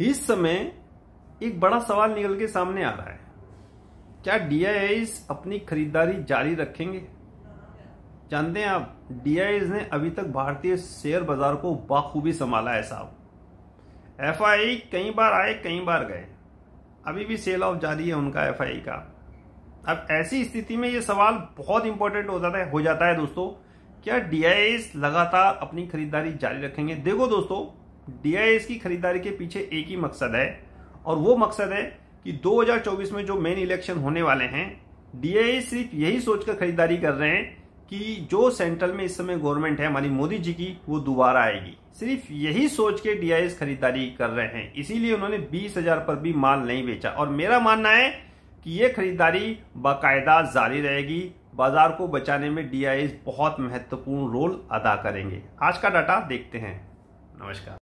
इस समय एक बड़ा सवाल निकल के सामने आ रहा है क्या डी अपनी खरीदारी जारी रखेंगे जानते हैं आप डी ने अभी तक भारतीय शेयर बाजार को बाखूबी संभाला है साहब एफ कई बार आए कई बार गए अभी भी सेल ऑफ जारी है उनका एफ का अब ऐसी स्थिति में ये सवाल बहुत इंपॉर्टेंट हो जाता है हो जाता है दोस्तों क्या डी लगातार अपनी खरीदारी जारी रखेंगे देखो दोस्तों डीआईएस की खरीदारी के पीछे एक ही मकसद है और वो मकसद है कि 2024 में जो मेन इलेक्शन होने वाले हैं डीआईए सिर्फ यही सोचकर खरीदारी कर रहे हैं कि जो सेंट्रल में इस समय गवर्नमेंट है हमारी मोदी जी की वो दोबारा आएगी सिर्फ यही सोच के डीआईएस खरीदारी कर रहे हैं इसीलिए उन्होंने बीस हजार पर भी माल नहीं बेचा और मेरा मानना है कि ये खरीदारी बाकायदा जारी रहेगी बाजार को बचाने में डीआईएस बहुत महत्वपूर्ण रोल अदा करेंगे आज का डाटा देखते हैं नमस्कार